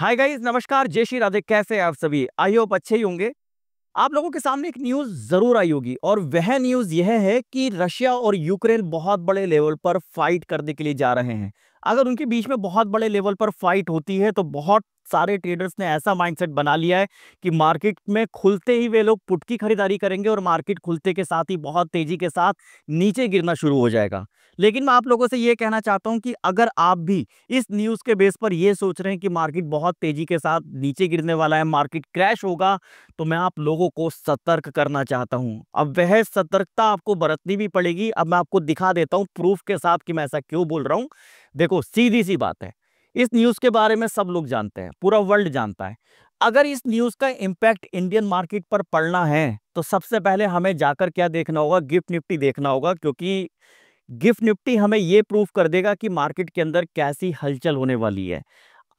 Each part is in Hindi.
हाय गाइज नमस्कार जय श्री राधे कैसे हैं आप सभी आई होप अच्छे ही होंगे आप लोगों के सामने एक न्यूज जरूर आई होगी और वह न्यूज यह है कि रशिया और यूक्रेन बहुत बड़े लेवल पर फाइट करने के लिए जा रहे हैं अगर उनके बीच में बहुत बड़े लेवल पर फाइट होती है तो बहुत सारे ट्रेडर्स ने ऐसा माइंडसेट बना लिया है कि मार्केट में खुलते ही वे लोग पुट की खरीदारी करेंगे और मार्केट खुलते के साथ ही बहुत तेजी के साथ नीचे गिरना शुरू हो जाएगा लेकिन मैं आप लोगों से ये कहना चाहता हूँ कि अगर आप भी इस न्यूज़ के बेस पर यह सोच रहे हैं कि मार्केट बहुत तेजी के साथ नीचे गिरने वाला है मार्केट क्रैश होगा तो मैं आप लोगों को सतर्क करना चाहता हूँ अब वह सतर्कता आपको बरतनी भी पड़ेगी अब मैं आपको दिखा देता हूँ प्रूफ के साथ कि मैं ऐसा क्यों बोल रहा हूँ देखो सीधी सी बात है इस न्यूज़ के बारे में सब लोग जानते हैं पूरा वर्ल्ड जानता है अगर इस न्यूज़ का इंपैक्ट इंडियन मार्केट पर पड़ना है तो सबसे पहले हमें जाकर क्या देखना होगा गिफ्ट निफ्टी देखना होगा क्योंकि गिफ्ट निफ्टी हमें ये प्रूफ कर देगा कि मार्केट के अंदर कैसी हलचल होने वाली है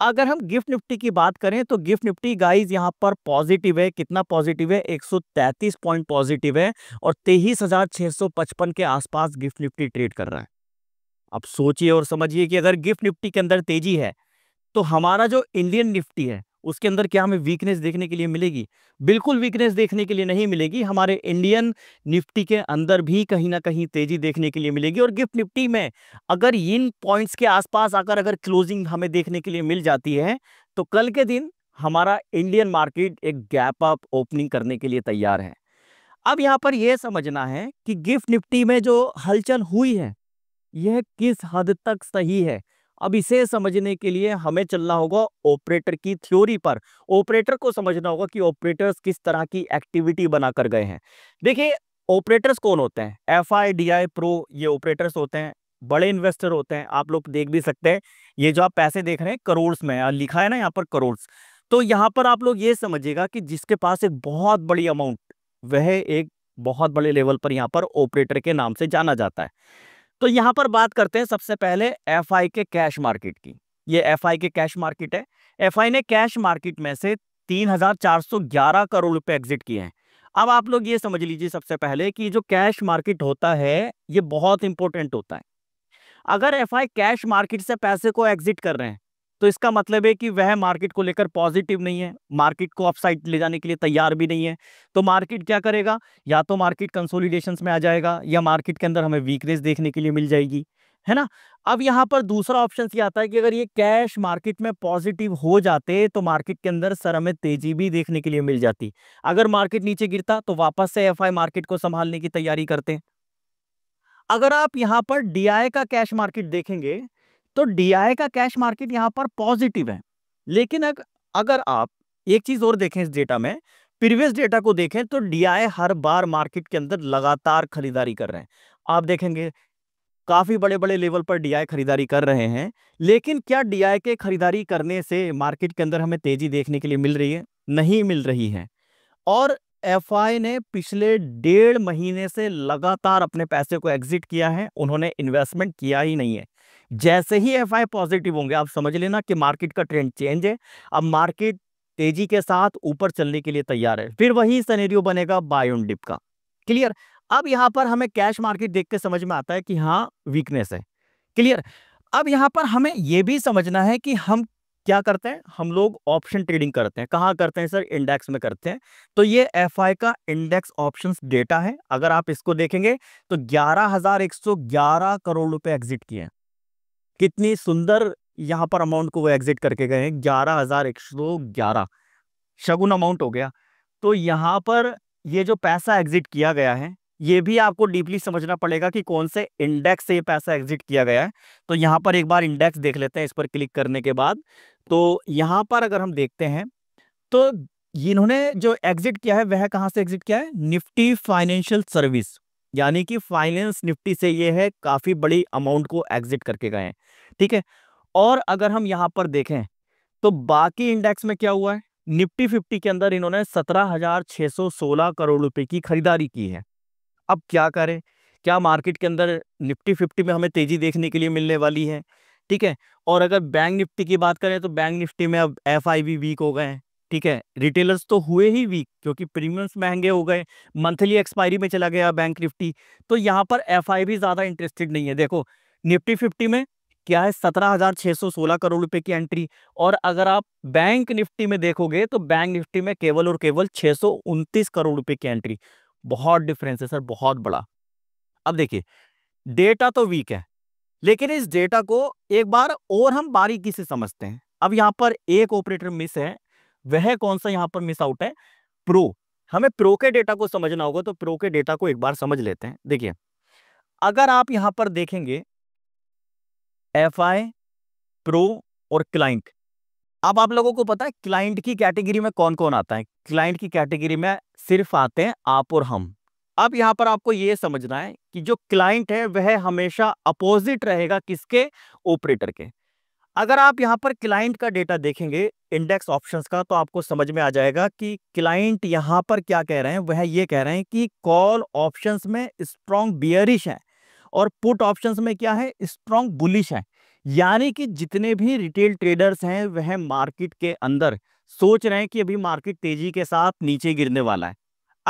अगर हम गिफ्ट निफ्टी की बात करें तो गिफ्ट निफ्टी गाइस यहाँ पर पॉजिटिव है कितना पॉजिटिव है 133 पॉइंट पॉजिटिव है और तेईस के आसपास गिफ्ट निफ्टी ट्रेड कर रहा है आप सोचिए और समझिए कि अगर गिफ्ट निफ्टी के अंदर तेजी है तो हमारा जो इंडियन निफ्टी है उसके अंदर क्या हमें वीकनेस देखने के लिए मिलेगी बिल्कुल वीकनेस देखने के लिए नहीं मिलेगी हमारे इंडियन निफ्टी के अंदर भी कहीं ना कहीं तेजी देखने के लिए मिलेगी और गिफ्ट निफ्टी में अगर इन पॉइंट्स के आसपास आकर अगर क्लोजिंग हमें देखने के लिए मिल जाती है तो कल के दिन हमारा इंडियन मार्केट एक गैप अप ओपनिंग करने के लिए तैयार है अब यहाँ पर यह समझना है कि गिफ्ट निफ्टी में जो हलचल हुई है यह किस हद तक सही है अब इसे समझने के लिए हमें चलना होगा ऑपरेटर की थ्योरी पर ऑपरेटर को समझना होगा कि ऑपरेटर्स किस तरह की एक्टिविटी बना कर गए हैं देखिए ऑपरेटर्स कौन होते हैं F I D I pro ये ऑपरेटर्स होते हैं बड़े इन्वेस्टर होते हैं आप लोग देख भी सकते हैं ये जो आप पैसे देख रहे हैं करोड़ में लिखा है ना यहाँ पर करोड़ तो यहाँ पर आप लोग ये समझिएगा कि जिसके पास एक बहुत बड़ी अमाउंट वह एक बहुत बड़े लेवल पर यहाँ पर ऑपरेटर के नाम से जाना जाता है तो यहां पर बात करते हैं सबसे पहले एफ के कैश मार्केट की ये एफ के कैश मार्केट है एफ ने कैश मार्केट में से 3,411 करोड़ रुपए एग्जिट किए हैं अब आप लोग ये समझ लीजिए सबसे पहले कि जो कैश मार्केट होता है ये बहुत इंपॉर्टेंट होता है अगर एफ कैश मार्केट से पैसे को एग्जिट कर रहे हैं तो इसका मतलब है कि वह मार्केट को लेकर पॉजिटिव नहीं है मार्केट को अपसाइड ले जाने के लिए तैयार भी नहीं है तो मार्केट क्या करेगा या तो मार्केट कंसोलिडेशन में आ जाएगा या मार्केट के अंदर हमें वीकनेस देखने के लिए मिल जाएगी है ना अब यहाँ पर दूसरा ऑप्शन ये आता है कि अगर ये कैश मार्केट में पॉजिटिव हो जाते तो मार्केट के अंदर सर हमें तेजी भी देखने के लिए मिल जाती अगर मार्केट नीचे गिरता तो वापस से एफ मार्केट को संभालने की तैयारी करते अगर आप यहाँ पर डीआई का कैश मार्केट देखेंगे तो डीआई का कैश मार्केट यहाँ पर पॉजिटिव है लेकिन अग, अगर आप एक चीज और देखें इस डेटा में प्रीवियस डेटा को देखें तो डीआई हर बार मार्केट के अंदर लगातार खरीदारी कर रहे हैं आप देखेंगे काफी बड़े बड़े लेवल पर डीआई खरीदारी कर रहे हैं लेकिन क्या डीआई के खरीदारी करने से मार्केट के अंदर हमें तेजी देखने के लिए मिल रही है नहीं मिल रही है और एफ ने पिछले डेढ़ महीने से लगातार अपने पैसे को एग्जिट किया है उन्होंने इन्वेस्टमेंट किया ही नहीं है जैसे ही एफ पॉजिटिव होंगे आप समझ लेना कि मार्केट का ट्रेंड चेंज है अब मार्केट तेजी के साथ ऊपर चलने के लिए तैयार है फिर वही सनेरियो बनेगा बाय डिप का क्लियर अब यहाँ पर हमें कैश मार्केट देख के समझ में आता है कि हाँ वीकनेस है क्लियर अब यहाँ पर हमें यह भी समझना है कि हम क्या करते हैं हम लोग ऑप्शन ट्रेडिंग करते हैं कहाँ करते हैं सर इंडेक्स में करते हैं तो ये एफ का इंडेक्स ऑप्शन डेटा है अगर आप इसको देखेंगे तो ग्यारह करोड़ रुपए एग्जिट किए हैं कितनी सुंदर यहाँ पर अमाउंट को वो एग्जिट करके गए हैं ग्यारह हजार एक सौ ग्यारह शगुन अमाउंट हो गया तो यहाँ पर ये जो पैसा एग्जिट किया गया है ये भी आपको डीपली समझना पड़ेगा कि कौन से इंडेक्स से ये पैसा एग्जिट किया गया है तो यहाँ पर एक बार इंडेक्स देख लेते हैं इस पर क्लिक करने के बाद तो यहाँ पर अगर हम देखते हैं तो इन्होंने जो एग्जिट किया है वह कहाँ से एग्जिट किया है निफ्टी फाइनेंशियल सर्विस यानी कि फाइनेंस निफ्टी से ये है काफ़ी बड़ी अमाउंट को एग्जिट करके गए हैं ठीक है और अगर हम यहाँ पर देखें तो बाकी इंडेक्स में क्या हुआ है निफ्टी फिफ्टी के अंदर इन्होंने सत्रह हजार छह सौ सोलह करोड़ रुपए की खरीदारी की है अब क्या करें क्या मार्केट के अंदर निफ्टी फिफ्टी में हमें तेज़ी देखने के लिए मिलने वाली है ठीक है और अगर बैंक निफ्टी की बात करें तो बैंक निफ्टी में अब एफ वीक हो गए हैं ठीक है रिटेलर्स तो हुए ही वीक क्योंकि प्रीमियम्स महंगे हो गए मंथली एक्सपायरी में चला गया बैंक निफ्टी तो यहाँ पर एफ भी ज़्यादा इंटरेस्टेड नहीं है देखो निफ्टी फिफ्टी में क्या है सत्रह हजार छह सौ सोलह करोड़ रुपए की एंट्री और अगर आप बैंक निफ्टी में देखोगे तो बैंक निफ्टी में केवल और केवल छह सौ उनतीस करोड़ रुपए की एंट्री बहुत डिफरेंस है सर बहुत बड़ा अब देखिए डेटा तो वीक है लेकिन इस डेटा को एक बार और हम बारीकी से समझते हैं अब यहाँ पर एक ऑपरेटर मिस है वह कौन सा यहाँ पर मिस आउट है प्रो हमें प्रो के डेटा को समझना होगा तो प्रो के डेटा को एक बार समझ लेते हैं देखिए अगर आप यहाँ पर देखेंगे एफ आई प्रो और क्लाइंट अब आप लोगों को पता है क्लाइंट की कैटेगरी में कौन कौन आता है क्लाइंट की कैटेगरी में सिर्फ आते हैं आप और हम अब यहाँ पर आपको ये समझना है कि जो क्लाइंट है वह हमेशा अपोजिट रहेगा किसके ऑपरेटर के अगर आप यहाँ पर क्लाइंट का डेटा देखेंगे इंडेक्स ऑप्शंस का तो आपको समझ में आ जाएगा कि क्लाइंट यहाँ पर क्या कह रहे हैं वह ये कह रहे हैं कि कॉल ऑप्शंस में स्ट्रॉन्ग बियरिश है और पुट ऑप्शंस में क्या है स्ट्रॉन्ग बुलिश है यानी कि जितने भी रिटेल ट्रेडर्स हैं वह मार्केट के अंदर सोच रहे हैं कि अभी मार्केट तेजी के साथ नीचे गिरने वाला है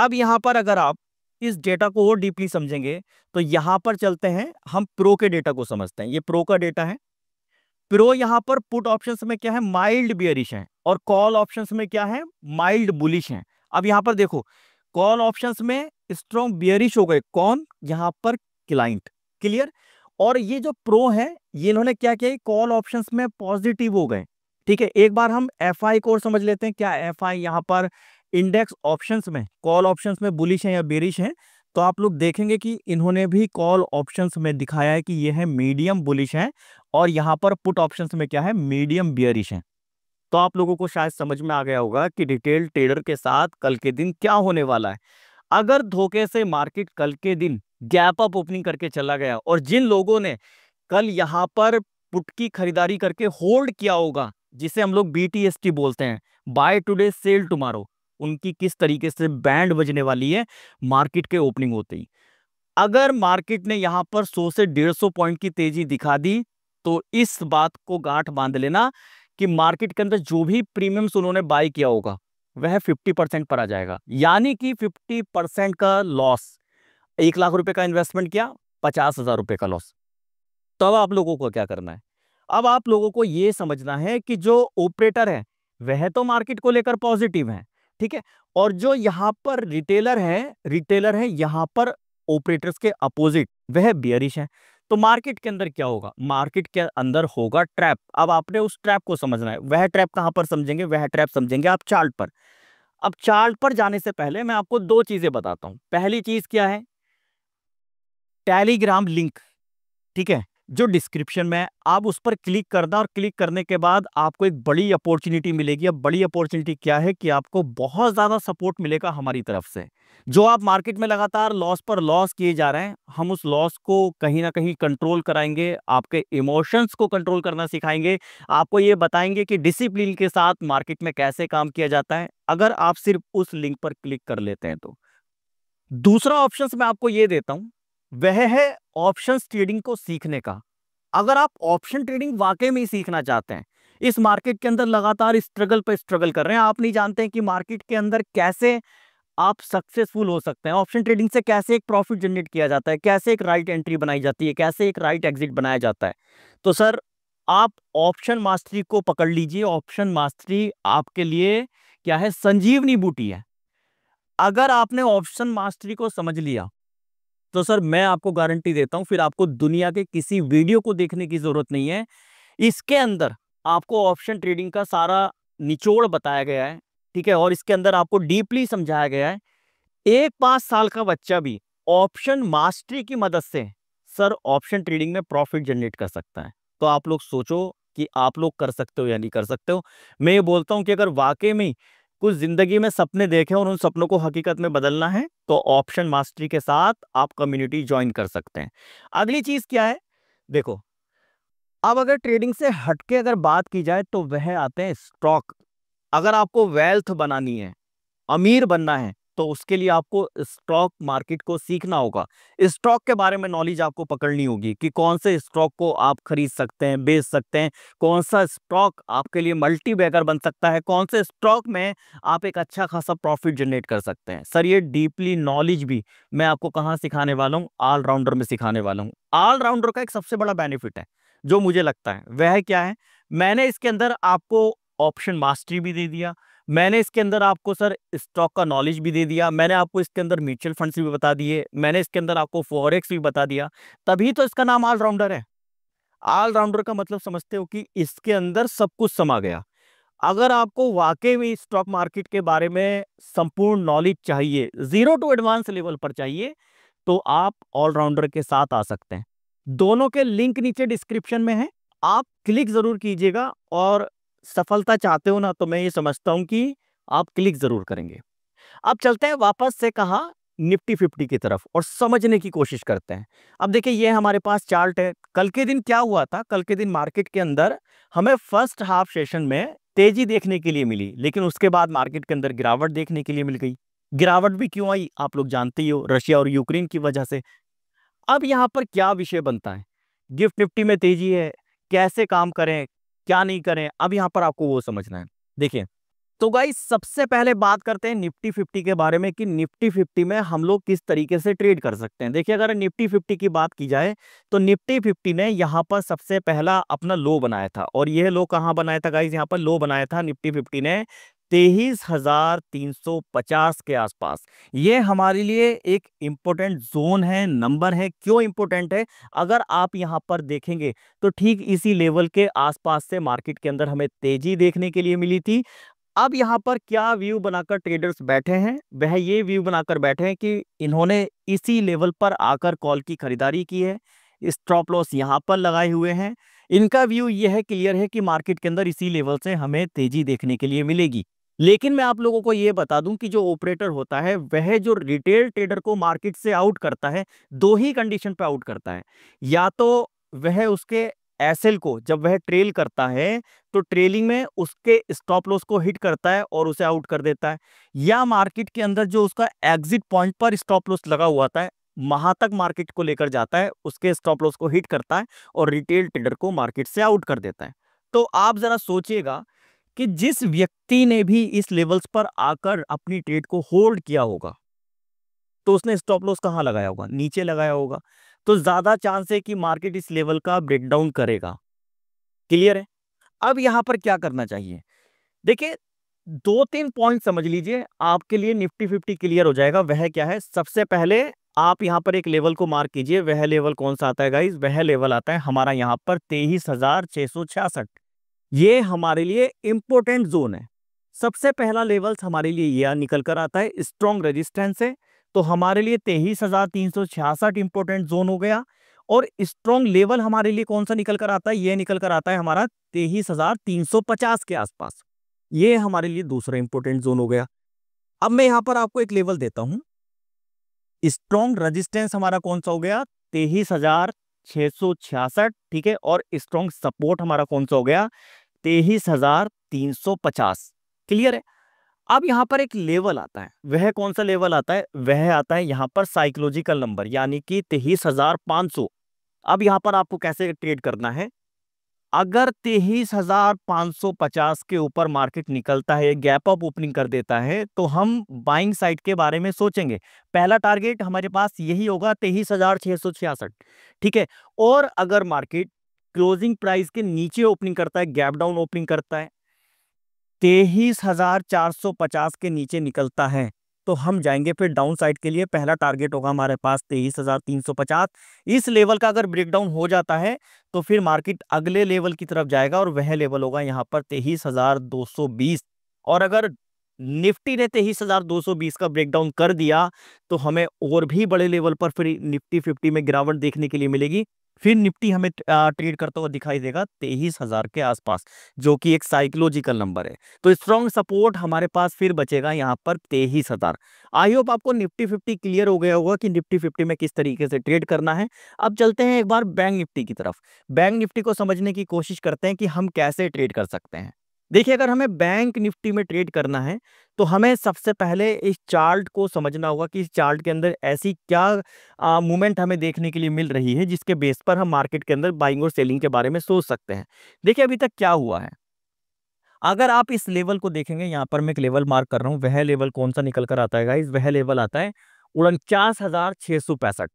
अब यहाँ पर अगर आप इस डेटा को और डीपली समझेंगे तो यहाँ पर चलते हैं हम प्रो के डेटा को समझते हैं ये प्रो का डेटा है प्रो यहां पर पुट ऑप्शन में क्या है माइल्ड बियरिश है और कॉल ऑप्शन में क्या है माइल्ड बुलिश है अब यहां पर देखो कॉल ऑप्शन में स्ट्रॉन्ग बियरिश हो गए कौन यहां पर क्लाइंट क्लियर और ये जो प्रो है ये इन्होंने क्या किया कॉल ऑप्शन में पॉजिटिव हो गए ठीक है एक बार हम एफ आई को समझ लेते हैं क्या एफ आई यहाँ पर इंडेक्स ऑप्शन में कॉल ऑप्शन में बुलिश है या बेरिश है तो आप लोग देखेंगे कि इन्होंने भी कॉल ऑप्शंस में दिखाया है कि ये है मीडियम बुलिश है और यहाँ पर पुट ऑप्शंस में क्या है मीडियम बियरिश है तो आप लोगों को शायद समझ में आ गया होगा कि रिटेल ट्रेडर के साथ कल के दिन क्या होने वाला है अगर धोखे से मार्केट कल के दिन गैप अप ओपनिंग करके चला गया और जिन लोगों ने कल यहाँ पर पुट की खरीदारी करके होल्ड किया होगा जिसे हम लोग बी बोलते हैं बाय टूडे सेल टुमारो उनकी किस तरीके से बैंड बजने वाली है मार्केट के ओपनिंग होते ही अगर मार्केट ने यहां पर 100 से 150 पॉइंट की तेजी दिखा दी तो इस बात को गांठ बांध लेना कि मार्केट के अंदर जो भी प्रीमियम्स उन्होंने बाय किया होगा वह 50 परसेंट पर आ जाएगा यानी कि 50 परसेंट का लॉस एक लाख रुपए का इन्वेस्टमेंट किया पचास हजार रुपए का लॉस तो अब आप लोगों को क्या करना है अब आप लोगों को यह समझना है कि जो ऑपरेटर है वह तो मार्केट को लेकर पॉजिटिव है ठीक है और जो यहाँ पर रिटेलर है रिटेलर है यहाँ पर ऑपरेटर्स के अपोजिट वह बियरिश है तो मार्केट के अंदर क्या होगा मार्केट के अंदर होगा ट्रैप अब आपने उस ट्रैप को समझना है वह ट्रैप कहाँ पर समझेंगे वह ट्रैप समझेंगे आप चार्ट पर अब चार्ट पर जाने से पहले मैं आपको दो चीजें बताता हूं पहली चीज क्या है टेलीग्राम लिंक ठीक है जो डिस्क्रिप्शन में है आप उस पर क्लिक करना और क्लिक करने के बाद आपको एक बड़ी अपॉर्चुनिटी मिलेगी अब बड़ी अपॉर्चुनिटी क्या है कि आपको बहुत ज़्यादा सपोर्ट मिलेगा हमारी तरफ से जो आप मार्केट में लगातार लॉस पर लॉस किए जा रहे हैं हम उस लॉस को कहीं ना कहीं कंट्रोल कराएंगे आपके इमोशंस को कंट्रोल करना सिखाएंगे आपको ये बताएंगे कि डिसिप्लिन के साथ मार्केट में कैसे काम किया जाता है अगर आप सिर्फ उस लिंक पर क्लिक कर लेते हैं तो दूसरा ऑप्शन मैं आपको ये देता हूँ वह है ऑप्शन ट्रेडिंग को सीखने का अगर आप ऑप्शन ट्रेडिंग वाकई में ही सीखना चाहते हैं इस मार्केट के अंदर लगातार स्ट्रगल पर स्ट्रगल कर रहे हैं आप नहीं जानते हैं कि मार्केट के अंदर कैसे आप सक्सेसफुल हो सकते हैं ऑप्शन ट्रेडिंग से कैसे एक प्रॉफिट जनरेट किया जाता है कैसे एक राइट एंट्री बनाई जाती है कैसे एक राइट एग्जिट बनाया जाता है तो सर आप ऑप्शन मास्टरी को पकड़ लीजिए ऑप्शन मास्टरी आपके लिए क्या है संजीवनी बूटी है अगर आपने ऑप्शन मास्टरी को समझ लिया तो सर मैं आपको गारंटी देता हूं फिर आपको दुनिया के किसी वीडियो को देखने की जरूरत नहीं है इसके अंदर आपको ऑप्शन ट्रेडिंग का सारा निचोड़ बताया गया है ठीक है और इसके अंदर आपको डीपली समझाया गया है एक पांच साल का बच्चा भी ऑप्शन मास्टरी की मदद से सर ऑप्शन ट्रेडिंग में प्रॉफिट जनरेट कर सकता है तो आप लोग सोचो कि आप लोग कर सकते हो या नहीं कर सकते हो मैं ये बोलता हूं कि अगर वाकई में कुछ जिंदगी में सपने देखे और उन सपनों को हकीकत में बदलना है तो ऑप्शन मास्टरी के साथ आप कम्युनिटी ज्वाइन कर सकते हैं अगली चीज क्या है देखो अब अगर ट्रेडिंग से हटके अगर बात की जाए तो वह आते हैं स्टॉक अगर आपको वेल्थ बनानी है अमीर बनना है तो उसके लिए आपको स्टॉक मार्केट को सीखना होगा स्टॉक के बारे में नॉलेज आपको पकड़नी होगी कि कौन से स्टॉक को आप खरीद सकते हैं बेच सकते हैं कौन सा स्टॉक आपके लिए मल्टी बन सकता है कौन से स्टॉक में आप एक अच्छा खासा प्रॉफिट जनरेट कर सकते हैं सर ये डीपली नॉलेज भी मैं आपको कहाँ सिखाने वाला हूँ ऑलराउंडर में सिखाने वाला हूँ ऑलराउंडर का एक सबसे बड़ा बेनिफिट है जो मुझे लगता है वह क्या है मैंने इसके अंदर आपको ऑप्शन मास्टरी भी दे दिया मैंने इसके अंदर आपको सर स्टॉक का नॉलेज भी दे दिया मैंने आपको इसके अंदर म्यूचुअल फंड्स भी बता दिए मैंने इसके अंदर आपको फॉरेक्स भी बता दिया तभी तो इसका नाम ऑलराउंडर है ऑलराउंडर का मतलब समझते हो कि इसके अंदर सब कुछ समा गया अगर आपको वाकई में स्टॉक मार्केट के बारे में संपूर्ण नॉलेज चाहिए जीरो टू एडवांस लेवल पर चाहिए तो आप ऑलराउंडर के साथ आ सकते हैं दोनों के लिंक नीचे डिस्क्रिप्शन में है आप क्लिक जरूर कीजिएगा और सफलता चाहते हो ना तो मैं ये समझता हूं कि आप क्लिक जरूर करेंगे अब चलते हैं वापस से कहा निफ्टी फिफ्टी की तरफ और समझने की कोशिश करते हैं अब देखिए ये हमारे पास चार्ट है कल के दिन क्या हुआ था कल के दिन मार्केट के अंदर हमें फर्स्ट हाफ सेशन में तेजी देखने के लिए मिली लेकिन उसके बाद मार्केट के अंदर गिरावट देखने के लिए मिल गई गिरावट भी क्यों आई आप लोग जानते ही हो रशिया और यूक्रेन की वजह से अब यहाँ पर क्या विषय बनता है गिफ्ट निफ्टी में तेजी है कैसे काम करें क्या नहीं करें अब यहाँ पर आपको वो समझना है देखिए तो गाई सबसे पहले बात करते हैं निफ्टी फिफ्टी के बारे में कि निफ्टी फिफ्टी में हम लोग किस तरीके से ट्रेड कर सकते हैं देखिए अगर निफ्टी फिफ्टी की बात की जाए तो निफ्टी फिफ्टी ने यहाँ पर सबसे पहला अपना लो बनाया था और यह लो कहाँ बनाया था गाइज यहाँ पर लो बनाया था निफ्टी फिफ्टी ने तेईस हजार तीन सौ पचास के आसपास ये हमारे लिए एक इम्पोर्टेंट जोन है नंबर है क्यों इम्पोर्टेंट है अगर आप यहाँ पर देखेंगे तो ठीक इसी लेवल के आसपास से मार्केट के अंदर हमें तेजी देखने के लिए मिली थी अब यहाँ पर क्या व्यू बनाकर ट्रेडर्स बैठे हैं वह ये व्यू बनाकर बैठे हैं कि इन्होंने इसी लेवल पर आकर कॉल की खरीदारी की है स्टॉप लॉस यहाँ पर लगाए हुए हैं इनका व्यू यह है क्लियर है कि मार्केट के अंदर इसी लेवल से हमें तेजी देखने के लिए मिलेगी लेकिन मैं आप लोगों को यह बता दूं कि जो ऑपरेटर होता है वह जो रिटेल ट्रेडर को मार्केट से आउट करता है दो ही कंडीशन पे आउट करता है या तो वह उसके एसएल को जब वह ट्रेल करता है तो ट्रेलिंग में उसके स्टॉप लॉस को हिट करता है और उसे आउट कर देता है या मार्केट के अंदर जो उसका एग्जिट पॉइंट पर स्टॉप लॉस लगा हुआ था वहां तक मार्केट को लेकर जाता है उसके स्टॉप लॉस को हिट करता है और रिटेल ट्रेडर को मार्केट से आउट कर देता है तो आप जरा सोचिएगा कि जिस व्यक्ति ने भी इस लेवल्स पर आकर अपनी ट्रेड को होल्ड किया होगा तो उसने स्टॉप लॉस कहाँ लगाया होगा नीचे लगाया होगा तो ज्यादा चांस है कि मार्केट इस लेवल का ब्रेकडाउन करेगा क्लियर है अब यहां पर क्या करना चाहिए देखिए दो तीन पॉइंट समझ लीजिए आपके लिए निफ्टी फिफ्टी क्लियर हो जाएगा वह क्या है सबसे पहले आप यहाँ पर एक लेवल को मार्क कीजिए वह लेवल कौन सा आता है गाइज वह लेवल आता है हमारा यहाँ पर तेईस हजार छह सौ छियासठ ये हमारे लिए इम्पोर्टेंट जोन है सबसे पहला लेवल्स हमारे लिए यह निकल कर आता है स्ट्रॉन्ग रेजिस्टेंस है तो हमारे लिए तेईस हजार तीन सौ छियासठ इंपोर्टेंट जोन हो गया और स्ट्रॉन्ग लेवल हमारे लिए कौन सा निकल कर आता है यह निकल कर आता है हमारा तेईस हजार तीन सौ पचास के आसपास ये हमारे लिए दूसरा इंपोर्टेंट जोन हो गया अब मैं यहां पर आपको एक लेवल देता हूं स्ट्रॉन्ग रजिस्टेंस हमारा कौन सा हो गया तेईस हजार ठीक है और स्ट्रॉन्ग सपोर्ट हमारा कौन सा हो गया तेईस हजार तीन सौ पचास क्लियर है अब यहाँ पर एक लेवल आता है वह कौन सा लेवल आता है वह आता है यहाँ पर साइकोलॉजिकल नंबर यानी कि तेईस हजार पाँच सौ अब यहाँ पर आपको कैसे ट्रेड करना है अगर तेईस हजार पाँच सौ पचास के ऊपर मार्केट निकलता है गैप अप ओपनिंग कर देता है तो हम बाइंग साइड के बारे में सोचेंगे पहला टारगेट हमारे पास यही होगा तेईस हजार छः सौ छियासठ ठीक है और अगर मार्केट क्लोजिंग प्राइस के नीचे ओपनिंग करता है गैप डाउन ओपनिंग करता है तेईस हजार चार सौ पचास के नीचे निकलता है तो हम जाएंगे फिर डाउन साइड के लिए पहला टारगेट होगा हमारे पास तेईस हजार तीन सौ पचास इस लेवल का अगर ब्रेकडाउन हो जाता है तो फिर मार्केट अगले लेवल की तरफ जाएगा और वह लेवल होगा यहाँ पर तेईस हजार दो सौ बीस और अगर निफ्टी ने तेईस हजार दो सौ बीस का ब्रेकडाउन कर दिया तो हमें और भी बड़े लेवल पर फिर निफ्टी फिफ्टी में गिरावट देखने के लिए मिलेगी फिर निफ्टी हमें ट्रेड करता हुआ दिखाई देगा तेईस हजार के आसपास जो कि एक साइकोलॉजिकल नंबर है तो स्ट्रॉन्ग सपोर्ट हमारे पास फिर बचेगा यहाँ पर तेईस हजार आई होप आपको निफ्टी फिफ्टी क्लियर हो गया होगा कि निफ्टी फिफ्टी में किस तरीके से ट्रेड करना है अब चलते हैं एक बार बैंक निफ्टी की तरफ बैंक निफ्टी को समझने की कोशिश करते हैं कि हम कैसे ट्रेड कर सकते हैं देखिए अगर हमें बैंक निफ्टी में ट्रेड करना है तो हमें सबसे पहले इस चार्ट को समझना होगा कि इस चार्ट के अंदर ऐसी क्या मूवमेंट हमें देखने के लिए मिल रही है जिसके बेस पर हम मार्केट के अंदर बाइंग और सेलिंग के बारे में सोच सकते हैं देखिए अभी तक क्या हुआ है अगर आप इस लेवल को देखेंगे यहाँ पर मैं एक लेवल मार्क कर रहा हूँ वह लेवल कौन सा निकल कर आता है वह लेवल आता है उनचास हजार छः सौ पैंसठ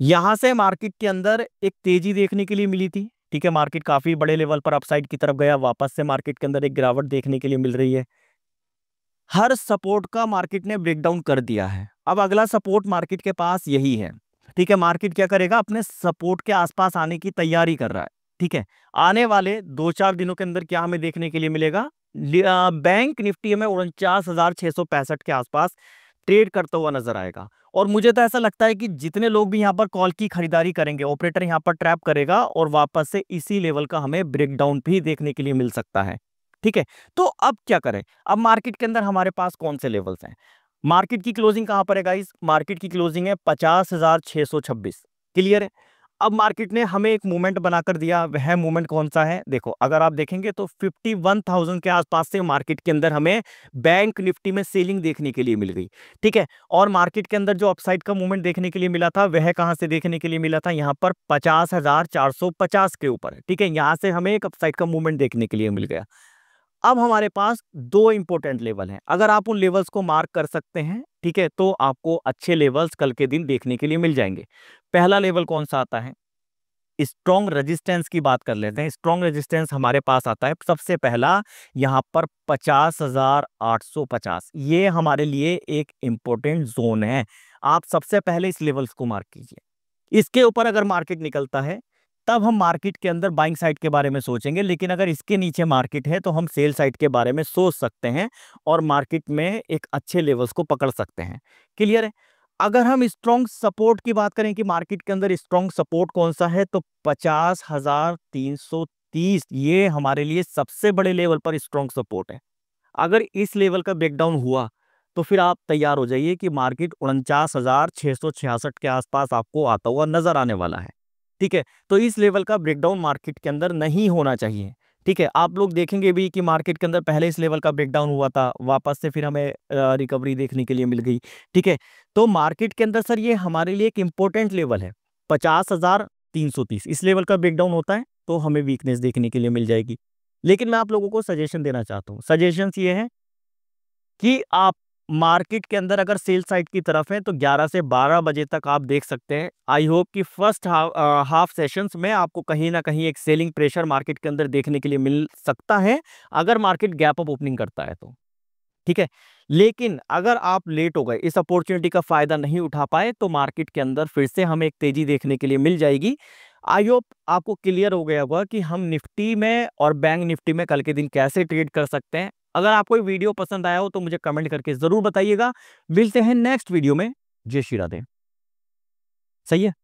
यहाँ से मार्केट के अंदर एक तेजी देखने के लिए मिली थी ठीक है मार्केट काफ़ी बड़े लेवल पर अपसाइड की तरफ गया वापस से मार्केट के अंदर एक गिरावट देखने के लिए मिल रही है हर सपोर्ट का मार्केट ने ब्रेकडाउन कर दिया है अब अगला सपोर्ट मार्केट के पास यही है ठीक है मार्केट क्या करेगा अपने सपोर्ट के आसपास आने की तैयारी कर रहा है ठीक है आने वाले दो चार दिनों के अंदर क्या हमें देखने के लिए मिलेगा बैंक निफ्टी में उनचास के आसपास ट्रेड करता हुआ नजर आएगा और मुझे तो ऐसा लगता है कि जितने लोग भी यहाँ पर कॉल की खरीदारी करेंगे ऑपरेटर यहाँ पर ट्रैप करेगा और वापस से इसी लेवल का हमें ब्रेकडाउन भी देखने के लिए मिल सकता है ठीक है तो अब क्या करें अब मार्केट के अंदर हमारे पास कौन से लेवल्स हैं मार्केट की क्लोजिंग कहाँ पर है गाइस मार्केट की क्लोजिंग है पचास हजार सौ छब्बीस क्लियर है अब मार्केट ने हमें एक मूवमेंट बनाकर दिया वह मूवमेंट कौन सा है देखो अगर आप देखेंगे तो 51,000 के आसपास से मार्केट के अंदर हमें बैंक निफ्टी में सेलिंग देखने के लिए मिल गई ठीक है और मार्केट के अंदर जो अपसाइड का मूवमेंट देखने के लिए मिला था वह कहाँ से देखने के लिए मिला था यहाँ पर पचास के ऊपर ठीक है यहाँ से हमें एक अपसाइड का मूवमेंट देखने के लिए मिल गया अब हमारे पास दो इंपॉर्टेंट लेवल हैं अगर आप उन लेवल्स को मार्क कर सकते हैं ठीक है तो आपको अच्छे लेवल्स कल के दिन देखने के लिए मिल जाएंगे पहला लेवल कौन सा आता है स्ट्रॉन्ग रेजिस्टेंस की बात कर लेते हैं स्ट्रॉन्ग रेजिस्टेंस हमारे पास आता है सबसे पहला यहाँ पर पचास हजार आठ सौ पचास ये हमारे लिए एक इम्पोर्टेंट जोन है आप सबसे पहले इस लेवल्स को मार्क कीजिए इसके ऊपर अगर मार्केट निकलता है तब हम मार्केट के अंदर बाइंग साइड के बारे में सोचेंगे लेकिन अगर इसके नीचे मार्केट है तो हम सेल साइड के बारे में सोच सकते हैं और मार्केट में एक अच्छे लेवल्स को पकड़ सकते हैं क्लियर है अगर हम स्ट्रॉन्ग सपोर्ट की बात करें कि मार्केट के अंदर स्ट्रॉन्ग सपोर्ट कौन सा है तो पचास हजार तीन सौ तीस ये हमारे लिए सबसे बड़े लेवल पर स्ट्रॉन्ग सपोर्ट है अगर इस लेवल का ब्रेकडाउन हुआ तो फिर आप तैयार हो जाइए कि मार्केट उनचास हजार छह सौ छियासठ के आसपास आपको आता हुआ नजर आने वाला है ठीक है तो इस लेवल का ब्रेकडाउन मार्केट के अंदर नहीं होना चाहिए ठीक है आप लोग देखेंगे भी कि मार्केट के अंदर पहले इस लेवल का ब्रेकडाउन हुआ था वापस से फिर हमें रिकवरी देखने के लिए मिल गई ठीक है तो मार्केट के अंदर सर ये हमारे लिए एक इम्पोर्टेंट लेवल है पचास हज़ार तीन सौ तीस इस लेवल का ब्रेकडाउन होता है तो हमें वीकनेस देखने के लिए मिल जाएगी लेकिन मैं आप लोगों को सजेशन देना चाहता हूँ सजेशन ये है कि आप मार्केट के अंदर अगर सेल साइड की तरफ है तो 11 से 12 बजे तक आप देख सकते हैं आई होप कि फर्स्ट हाफ, सेशन सेशंस में आपको कहीं ना कहीं एक सेलिंग प्रेशर मार्केट के अंदर देखने के लिए मिल सकता है अगर मार्केट गैप अप ओपनिंग करता है तो ठीक है लेकिन अगर आप लेट हो गए इस अपॉर्चुनिटी का फ़ायदा नहीं उठा पाए तो मार्केट के अंदर फिर से हमें एक तेज़ी देखने के लिए मिल जाएगी आई होप आपको क्लियर हो गया होगा कि हम निफ्टी में और बैंक निफ्टी में कल के दिन कैसे ट्रेड कर सकते हैं अगर आपको वीडियो पसंद आया हो तो मुझे कमेंट करके जरूर बताइएगा मिलते हैं नेक्स्ट वीडियो में जय श्री राधे सही है